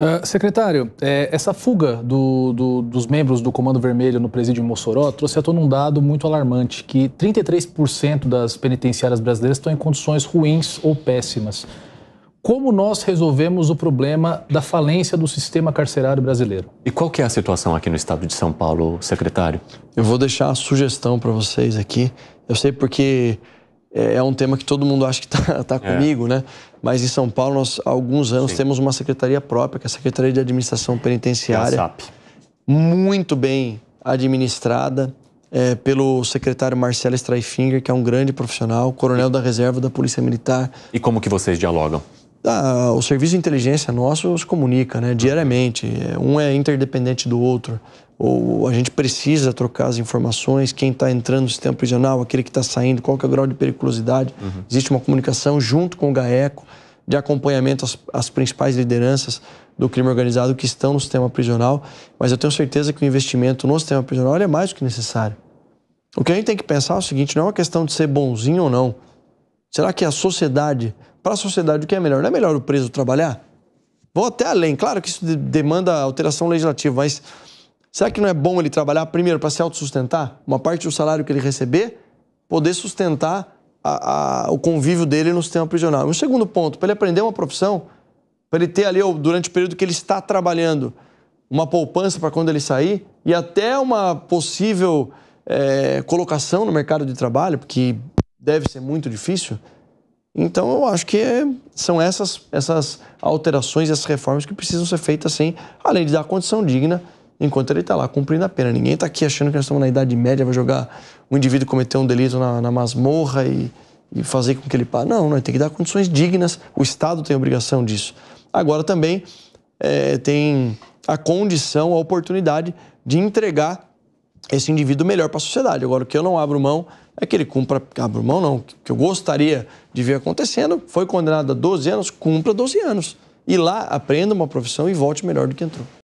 Uh, secretário, é, essa fuga do, do, dos membros do Comando Vermelho no presídio em Mossoró trouxe à tona um dado muito alarmante, que 33% das penitenciárias brasileiras estão em condições ruins ou péssimas. Como nós resolvemos o problema da falência do sistema carcerário brasileiro? E qual que é a situação aqui no estado de São Paulo, secretário? Eu vou deixar a sugestão para vocês aqui. Eu sei porque é, é, um tema que todo mundo acha que está tá, tá é. comigo, né? Mas em São Paulo, nós há alguns anos Sim. temos uma secretaria própria, que é a Secretaria de Administração Penitenciária. É SAP. Muito bem administrada é, pelo secretário Marcelo Streifinger, que é um grande profissional, coronel da reserva da Polícia Militar. E como que vocês dialogam? Ah, o serviço de inteligência nosso se comunica né, diariamente, é, um é interdependente do outro, ou a gente precisa trocar as informações, quem está entrando no sistema prisional, aquele que está saindo, qual que é o grau de periculosidade. Uhum. Existe uma comunicação junto com o GAECO, de acompanhamento às, às principais lideranças do crime organizado que estão no sistema prisional, mas eu tenho certeza que o investimento no sistema prisional é mais do que necessário. O que a gente tem que pensar é o seguinte, não é uma questão de ser bonzinho ou não, Será que a sociedade, para a sociedade, o que é melhor? Não é melhor o preso trabalhar? Vou até além. Claro que isso demanda alteração legislativa, mas será que não é bom ele trabalhar primeiro para se autossustentar? Uma parte do salário que ele receber, poder sustentar a, a, o convívio dele no sistema prisional. E um segundo ponto, para ele aprender uma profissão, para ele ter ali, durante o período que ele está trabalhando, uma poupança para quando ele sair e até uma possível é, colocação no mercado de trabalho, porque deve ser muito difícil. Então, eu acho que é, são essas, essas alterações, essas reformas que precisam ser feitas, sim, além de dar condição digna enquanto ele está lá cumprindo a pena. Ninguém está aqui achando que nós estamos na Idade Média, vai jogar um indivíduo cometer um delito na, na masmorra e, e, fazer com que ele pare. Não, nós tem que dar condições dignas, o Estado tem obrigação disso. Agora também é, tem a condição, a oportunidade de entregar esse indivíduo melhor para a sociedade. Agora, o que eu não abro mão é que ele cumpra, abro mão não, que eu gostaria de ver acontecendo, foi condenado a 12 anos, cumpra 12 anos. E lá aprenda uma profissão e volte melhor do que entrou.